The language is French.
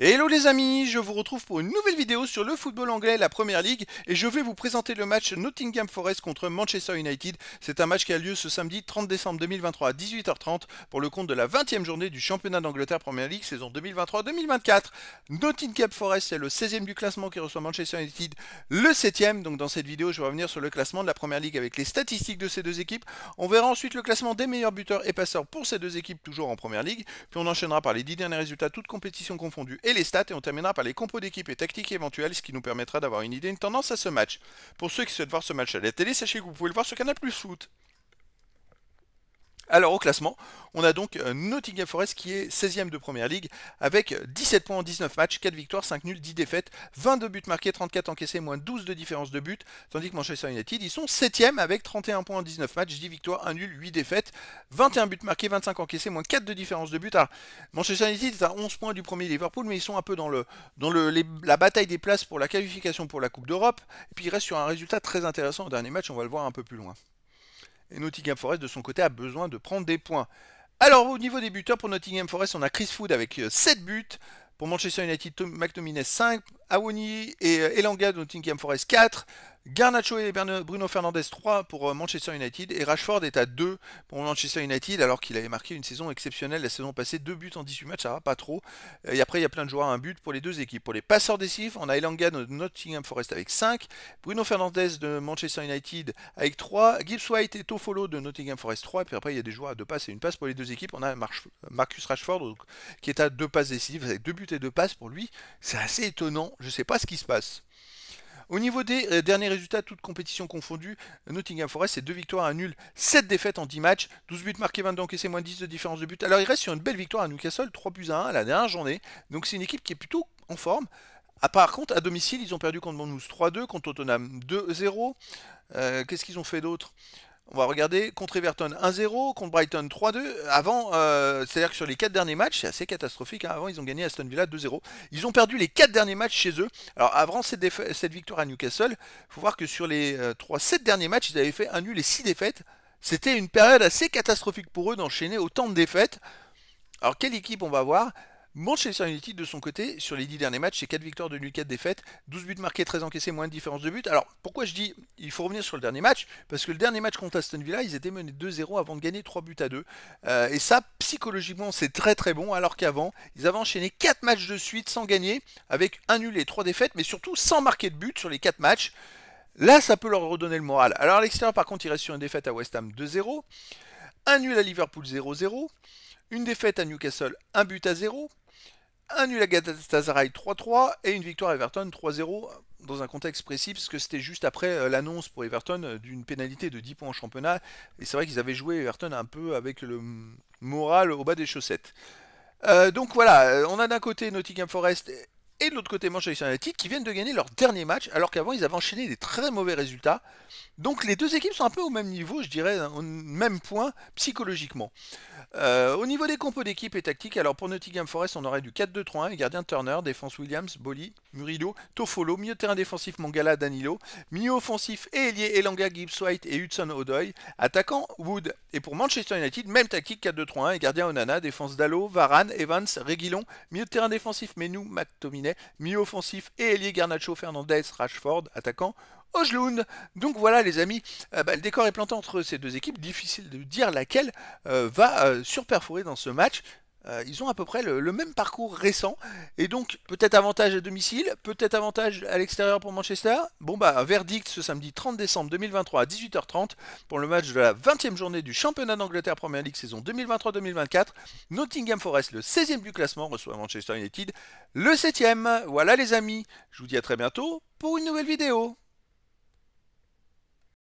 Hello les amis, je vous retrouve pour une nouvelle vidéo sur le football anglais, la première ligue, et je vais vous présenter le match Nottingham Forest contre Manchester United. C'est un match qui a lieu ce samedi 30 décembre 2023 à 18h30 pour le compte de la 20e journée du championnat d'Angleterre Première League saison 2023-2024. Nottingham Forest est le 16e du classement qui reçoit Manchester United, le 7e. Donc dans cette vidéo, je vais revenir sur le classement de la première ligue avec les statistiques de ces deux équipes. On verra ensuite le classement des meilleurs buteurs et passeurs pour ces deux équipes toujours en première ligue, puis on enchaînera par les 10 derniers résultats toutes compétitions confondues et les stats, et on terminera par les compos d'équipe et tactiques éventuelles, ce qui nous permettra d'avoir une idée, une tendance à ce match. Pour ceux qui souhaitent voir ce match à la télé, sachez que vous pouvez le voir sur Canal Plus Foot. Alors au classement, on a donc euh, Nottingham Forest qui est 16ème de Première Ligue avec 17 points en 19 matchs, 4 victoires, 5 nuls, 10 défaites, 22 buts marqués, 34 encaissés, moins 12 de différence de but, tandis que Manchester United, ils sont 7ème avec 31 points en 19 matchs, 10 victoires, 1 nul, 8 défaites, 21 buts marqués, 25 encaissés, moins 4 de différence de but. Alors, Manchester United est à 11 points du premier Liverpool, mais ils sont un peu dans, le, dans le, la bataille des places pour la qualification pour la Coupe d'Europe, et puis ils restent sur un résultat très intéressant au dernier match, on va le voir un peu plus loin. Et Nottingham Forest, de son côté, a besoin de prendre des points. Alors, au niveau des buteurs, pour Nottingham Forest, on a Chris Food avec 7 euh, buts. Pour Manchester United, McTominay 5, Awoni et euh, Elanga de Nottingham Forest 4, Garnacho et Bruno Fernandez 3 pour euh, Manchester United et Rashford est à 2 pour Manchester United alors qu'il avait marqué une saison exceptionnelle la saison passée, 2 buts en 18 matchs, ça va pas trop. Et après il y a plein de joueurs à un but pour les deux équipes. Pour les passeurs décisifs, on a Elanga de Nottingham Forest avec 5, Bruno Fernandez de Manchester United avec 3, Gibbs White et Tofolo de Nottingham Forest 3 et puis après il y a des joueurs à 2 passes et une passe pour les deux équipes. On a Marcus Rashford qui est à 2 passes décisives avec 2 buts et 2 passes pour lui. C'est assez étonnant, je sais pas ce qui se passe. Au niveau des euh, derniers résultats, toutes compétitions confondues, Nottingham Forest, c'est 2 victoires, un nul, 7 défaites en 10 matchs, 12 buts marqués, 22 encaissés, moins 10 de différence de buts. Alors il reste sur une belle victoire à Newcastle, 3 buts à 1 à la dernière journée. Donc c'est une équipe qui est plutôt en forme. par contre, à domicile, ils ont perdu contre Bournemouth 3-2, contre Tottenham 2-0. Euh, qu'est-ce qu'ils ont fait d'autre on va regarder contre Everton 1-0, contre Brighton 3-2. Avant, euh, c'est-à-dire que sur les 4 derniers matchs, c'est assez catastrophique. Hein. Avant, ils ont gagné Aston Villa 2-0. Ils ont perdu les 4 derniers matchs chez eux. Alors, avant cette, victoire à Newcastle, il faut voir que sur les 3-7 euh, derniers matchs, ils avaient fait un nul et 6 défaites. C'était une période assez catastrophique pour eux d'enchaîner autant de défaites. Alors, quelle équipe on va voir Manchester United, de son côté, sur les 10 derniers matchs, c'est 4 victoires de nul, 4 défaites, 12 buts marqués, 13 encaissés, moins de différence de buts. Alors, pourquoi je dis il faut revenir sur le dernier match Parce que le dernier match contre Aston Villa, ils étaient menés 2-0 avant de gagner 3 buts à 2. Euh, et ça, psychologiquement, c'est très très bon, alors qu'avant, ils avaient enchaîné 4 matchs de suite sans gagner, avec 1 nul et 3 défaites, mais surtout sans marquer de but sur les 4 matchs. Là, ça peut leur redonner le moral. Alors, à l'extérieur, par contre, il reste sur une défaite à West Ham 2-0, 1 nul à Liverpool 0-0, une défaite à Newcastle 1 but à 0, un nul à Galatasaray 3-3 et une victoire à Everton 3-0 dans un contexte précis parce que c'était juste après euh, l'annonce pour Everton euh, d'une pénalité de 10 points en championnat et c'est vrai qu'ils avaient joué Everton un peu avec le moral au bas des chaussettes. Euh, donc voilà, on a d'un côté Nottingham Forest et de l'autre côté Manchester United qui viennent de gagner leur dernier match alors qu'avant ils avaient enchaîné des très mauvais résultats. Donc les deux équipes sont un peu au même niveau, je dirais, au même point psychologiquement. Euh, au niveau des compos d'équipe et tactique, alors pour Nottingham Forest on aurait du 4-2-3-1 gardien Turner, défense Williams, Bolly, Murillo, Tofolo, milieu terrain défensif Mangala, Danilo, milieu offensif et ailier Elanga, Gibbs White et Hudson O'Doy, attaquant Wood. Et pour Manchester United, même tactique 4-2-3-1 et gardien Onana, défense Dallo, Varane, Evans, Reguilon, milieu terrain défensif Menou, McTominay, milieu offensif et ailier Garnacho, Fernandez, Rashford, attaquant Ojlund. Donc voilà les amis, euh, bah, le décor est planté entre ces deux équipes, difficile de dire laquelle euh, va euh, surperforer dans ce match. Euh, ils ont à peu près le, même parcours récent. Et donc, peut-être avantage à domicile, peut-être avantage à l'extérieur pour Manchester. Bon, bah, verdict ce samedi 30 décembre 2023 à 18h30 pour le match de la 20e journée du championnat d'Angleterre Premier League saison 2023-2024. Nottingham Forest, le 16e du classement, reçoit Manchester United, le 7e. Voilà, les amis. Je vous dis à très bientôt pour une nouvelle vidéo.